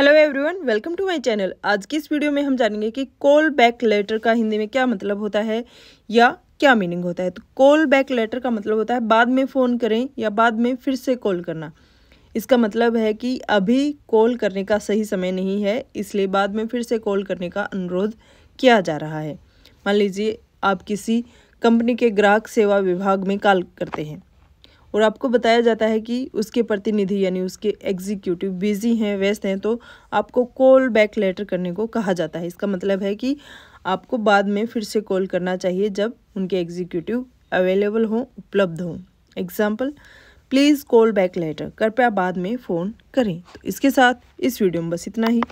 hello everyone welcome to my channel आज की इस वीडियो में हम जानेंगे कि कॉल बैक लेटर का हिंदी में क्या मतलब होता है या क्या मीनिंग होता है तो कॉल बैक लेटर का मतलब होता है बाद में फ़ोन करें या बाद में फिर से कॉल करना इसका मतलब है कि अभी कॉल करने का सही समय नहीं है इसलिए बाद में फिर से कॉल करने का अनुरोध किया जा रहा है मान लीजिए आप किसी कंपनी के ग्राहक सेवा विभाग में कॉल करते हैं और आपको बताया जाता है कि उसके प्रतिनिधि यानी उसके एग्जीक्यूटिव बिजी हैं व्यस्त हैं तो आपको कॉल बैक लेटर करने को कहा जाता है इसका मतलब है कि आपको बाद में फिर से कॉल करना चाहिए जब उनके एग्जीक्यूटिव अवेलेबल हों उपलब्ध हों example please call back later कृपया बाद में फ़ोन करें तो इसके साथ इस वीडियो में बस इतना ही